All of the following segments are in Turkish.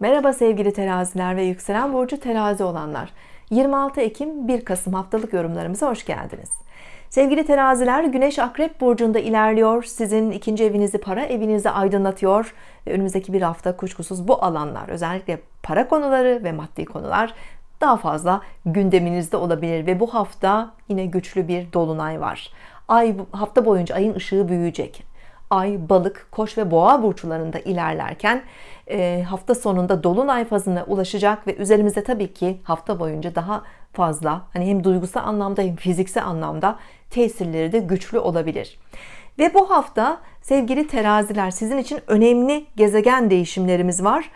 Merhaba sevgili teraziler ve yükselen burcu terazi olanlar. 26 Ekim 1 Kasım haftalık yorumlarımıza hoş geldiniz. Sevgili teraziler güneş akrep burcunda ilerliyor. Sizin ikinci evinizi para evinizi aydınlatıyor. Ve önümüzdeki bir hafta kuşkusuz bu alanlar özellikle para konuları ve maddi konular daha fazla gündeminizde olabilir. Ve bu hafta yine güçlü bir dolunay var. Ay hafta boyunca ayın ışığı büyüyecek Ay, Balık, Koç ve Boğa burçlarında ilerlerken e, hafta sonunda dolunay fazına ulaşacak ve üzerimize tabii ki hafta boyunca daha fazla hani hem duygusal anlamda hem fiziksel anlamda tesirleri de güçlü olabilir. Ve bu hafta sevgili teraziler sizin için önemli gezegen değişimlerimiz var.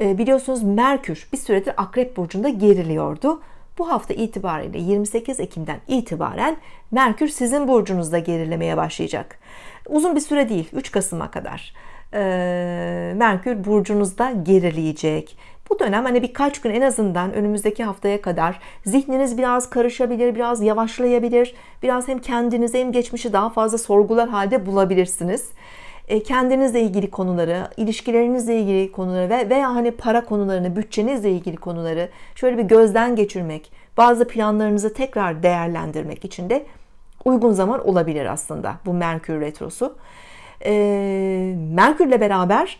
E, biliyorsunuz Merkür bir süredir Akrep burcunda geriliyordu bu hafta itibariyle 28 Ekim'den itibaren Merkür sizin burcunuzda gerilemeye başlayacak. Uzun bir süre değil 3 Kasım'a kadar. Ee, Merkür burcunuzda gerileyecek. Bu dönem hani birkaç gün en azından önümüzdeki haftaya kadar zihniniz biraz karışabilir, biraz yavaşlayabilir. Biraz hem kendinize hem geçmişi daha fazla sorgular halde bulabilirsiniz. E, kendinizle ilgili konuları, ilişkilerinizle ilgili konuları ve veya hani para konularını, bütçenizle ilgili konuları şöyle bir gözden geçirmek, bazı planlarınızı tekrar değerlendirmek için de uygun zaman olabilir aslında bu Merkür retrosu. Ee, Merkürle beraber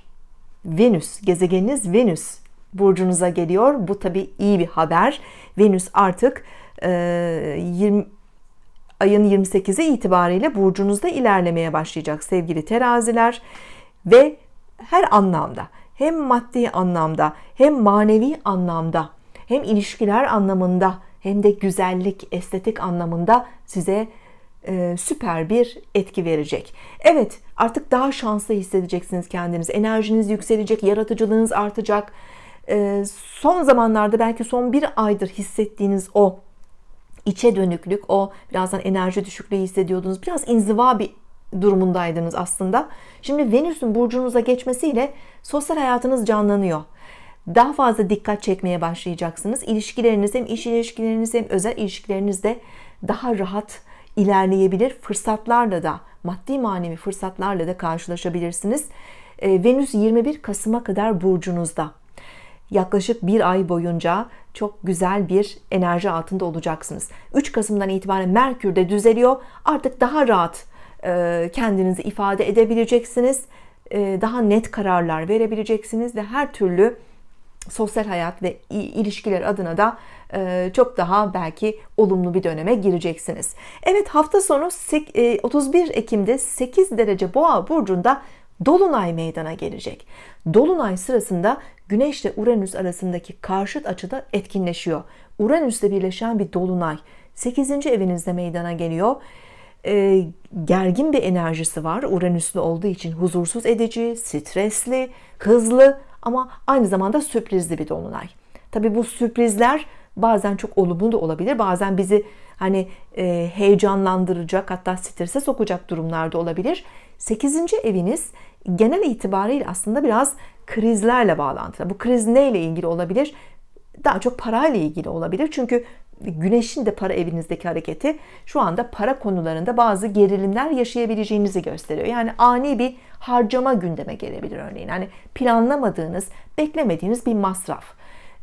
Venüs, gezegeniniz Venüs burcunuza geliyor. Bu tabii iyi bir haber. Venüs artık e, 20 ayın 28'i itibariyle burcunuzda ilerlemeye başlayacak sevgili teraziler ve her anlamda hem maddi anlamda hem manevi anlamda hem ilişkiler anlamında hem de güzellik estetik anlamında size e, süper bir etki verecek. Evet artık daha şanslı hissedeceksiniz kendiniz. Enerjiniz yükselecek, yaratıcılığınız artacak. E, son zamanlarda belki son bir aydır hissettiğiniz o içe dönüklük, o birazdan enerji düşüklüğü hissediyordunuz. Biraz inziva bir durumundaydınız aslında. Şimdi Venüs'ün burcunuza geçmesiyle sosyal hayatınız canlanıyor. Daha fazla dikkat çekmeye başlayacaksınız. İlişkileriniz hem iş ilişkileriniz hem özel ilişkilerinizde daha rahat ilerleyebilir. Fırsatlarla da maddi manevi fırsatlarla da karşılaşabilirsiniz. Ee, Venüs 21 Kasım'a kadar burcunuzda yaklaşık bir ay boyunca çok güzel bir enerji altında olacaksınız. 3 Kasım'dan itibaren Merkür de düzeliyor. Artık daha rahat e, kendinizi ifade edebileceksiniz. E, daha net kararlar verebileceksiniz ve her türlü sosyal hayat ve ilişkiler adına da e, çok daha belki olumlu bir döneme gireceksiniz. Evet hafta sonu 31 Ekim'de 8 derece Boğa burcunda dolunay meydana gelecek. Dolunay sırasında Güneş ile Uranüs arasındaki karşıt açıda etkinleşiyor. Uranüs ile birleşen bir dolunay 8. evinizde meydana geliyor. E, gergin bir enerjisi var. Uranüslü olduğu için huzursuz edici, stresli, hızlı ama aynı zamanda sürprizli bir dolunay. Tabi bu sürprizler bazen çok olumlu da olabilir. Bazen bizi hani e, heyecanlandıracak hatta strese sokacak durumlarda olabilir. 8. eviniz genel itibariyle aslında biraz krizlerle bağlantılı. Bu kriz neyle ilgili olabilir? Daha çok parayla ilgili olabilir. Çünkü güneşin de para evinizdeki hareketi şu anda para konularında bazı gerilimler yaşayabileceğinizi gösteriyor. Yani ani bir harcama gündeme gelebilir örneğin. Yani planlamadığınız, beklemediğiniz bir masraf.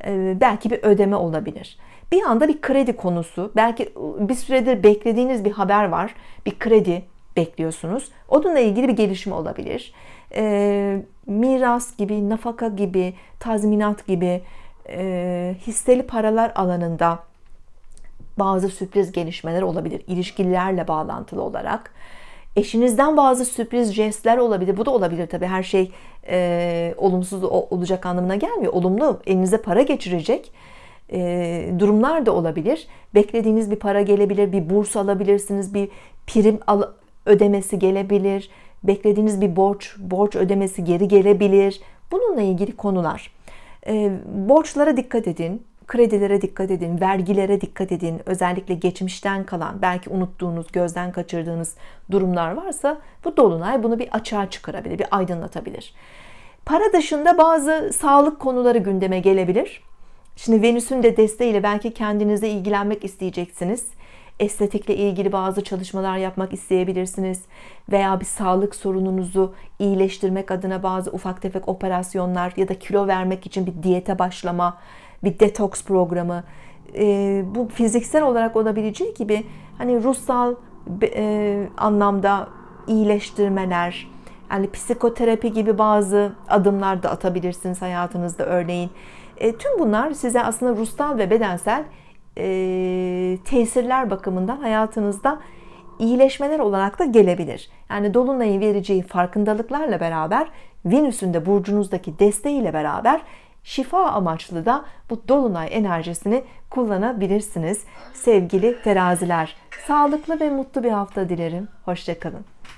E, belki bir ödeme olabilir. Bir anda bir kredi konusu, belki bir süredir beklediğiniz bir haber var. Bir kredi, bekliyorsunuz. Onunla ilgili bir gelişme olabilir. E, miras gibi, nafaka gibi, tazminat gibi e, hisseli paralar alanında bazı sürpriz gelişmeler olabilir. İlişkilerle bağlantılı olarak. Eşinizden bazı sürpriz jestler olabilir. Bu da olabilir tabii. Her şey e, olumsuz olacak anlamına gelmiyor. Olumlu elinize para geçirecek e, durumlar da olabilir. Beklediğiniz bir para gelebilir, bir burs alabilirsiniz, bir prim al ödemesi gelebilir. Beklediğiniz bir borç, borç ödemesi geri gelebilir. Bununla ilgili konular. E, borçlara dikkat edin. Kredilere dikkat edin, vergilere dikkat edin. Özellikle geçmişten kalan, belki unuttuğunuz, gözden kaçırdığınız durumlar varsa bu dolunay bunu bir açığa çıkarabilir, bir aydınlatabilir. Para dışında bazı sağlık konuları gündeme gelebilir. Şimdi Venüs'ün de desteğiyle belki kendinize ilgilenmek isteyeceksiniz estetikle ilgili bazı çalışmalar yapmak isteyebilirsiniz veya bir sağlık sorununuzu iyileştirmek adına bazı ufak tefek operasyonlar ya da kilo vermek için bir diyete başlama, bir detoks programı. E, bu fiziksel olarak olabileceği gibi hani ruhsal e, anlamda iyileştirmeler, yani psikoterapi gibi bazı adımlar da atabilirsiniz hayatınızda örneğin. E, tüm bunlar size aslında ruhsal ve bedensel e, tesirler bakımından hayatınızda iyileşmeler olarak da gelebilir. Yani Dolunay'ın vereceği farkındalıklarla beraber Venüs'ün de burcunuzdaki desteğiyle beraber şifa amaçlı da bu dolunay enerjisini kullanabilirsiniz. Sevgili teraziler, sağlıklı ve mutlu bir hafta dilerim. Hoşçakalın.